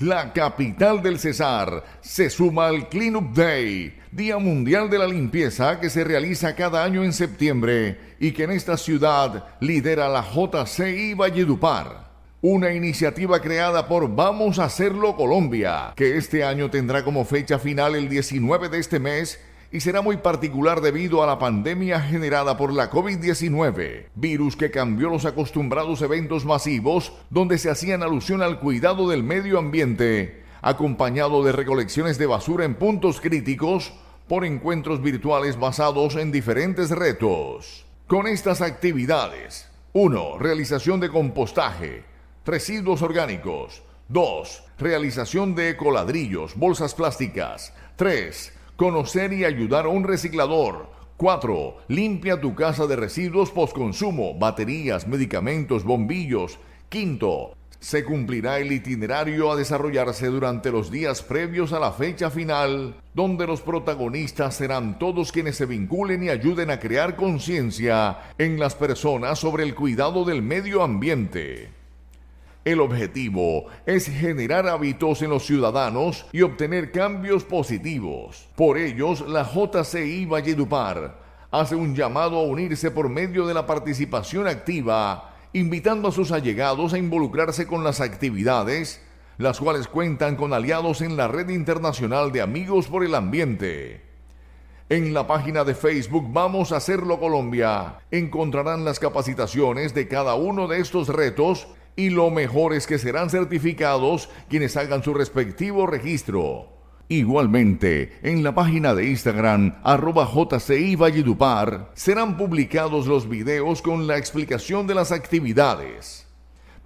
la capital del Cesar, se suma al Cleanup Day, Día Mundial de la Limpieza que se realiza cada año en septiembre y que en esta ciudad lidera la JCI Valledupar. Una iniciativa creada por Vamos a Hacerlo Colombia, que este año tendrá como fecha final el 19 de este mes y será muy particular debido a la pandemia generada por la COVID-19, virus que cambió los acostumbrados eventos masivos donde se hacían alusión al cuidado del medio ambiente, acompañado de recolecciones de basura en puntos críticos por encuentros virtuales basados en diferentes retos. Con estas actividades, 1. Realización de compostaje, residuos orgánicos. 2. Realización de ecoladrillos, bolsas plásticas. 3 Conocer y ayudar a un reciclador. 4. Limpia tu casa de residuos postconsumo, baterías, medicamentos, bombillos. 5. se cumplirá el itinerario a desarrollarse durante los días previos a la fecha final, donde los protagonistas serán todos quienes se vinculen y ayuden a crear conciencia en las personas sobre el cuidado del medio ambiente. El objetivo es generar hábitos en los ciudadanos y obtener cambios positivos. Por ellos, la JCI Valledupar hace un llamado a unirse por medio de la participación activa, invitando a sus allegados a involucrarse con las actividades, las cuales cuentan con aliados en la red internacional de Amigos por el Ambiente. En la página de Facebook Vamos a Hacerlo Colombia encontrarán las capacitaciones de cada uno de estos retos y lo mejor es que serán certificados quienes hagan su respectivo registro. Igualmente, en la página de Instagram, arroba JCI serán publicados los videos con la explicación de las actividades.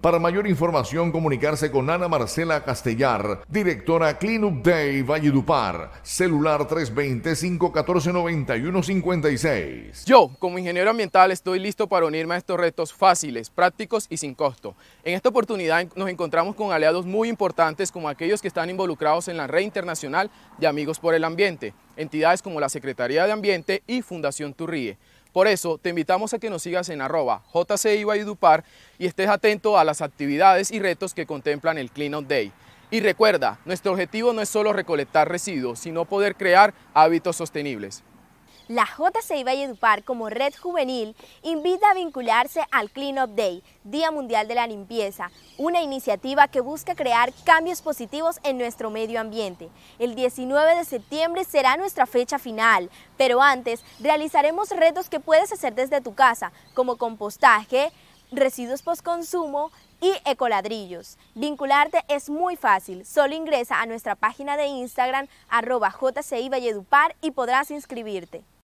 Para mayor información, comunicarse con Ana Marcela Castellar, directora Cleanup Day Valledupar, celular 320-514-9156. Yo, como ingeniero ambiental, estoy listo para unirme a estos retos fáciles, prácticos y sin costo. En esta oportunidad nos encontramos con aliados muy importantes como aquellos que están involucrados en la red internacional de Amigos por el Ambiente, entidades como la Secretaría de Ambiente y Fundación Turríe. Por eso te invitamos a que nos sigas en arroba JCI y estés atento a las actividades y retos que contemplan el Clean Up Day. Y recuerda, nuestro objetivo no es solo recolectar residuos, sino poder crear hábitos sostenibles. La JCI Valledupar como red juvenil invita a vincularse al Clean Up Day, Día Mundial de la Limpieza, una iniciativa que busca crear cambios positivos en nuestro medio ambiente. El 19 de septiembre será nuestra fecha final, pero antes realizaremos retos que puedes hacer desde tu casa, como compostaje, residuos postconsumo, y ecoladrillos. Vincularte es muy fácil, solo ingresa a nuestra página de Instagram arroba JCI Valledupar y podrás inscribirte.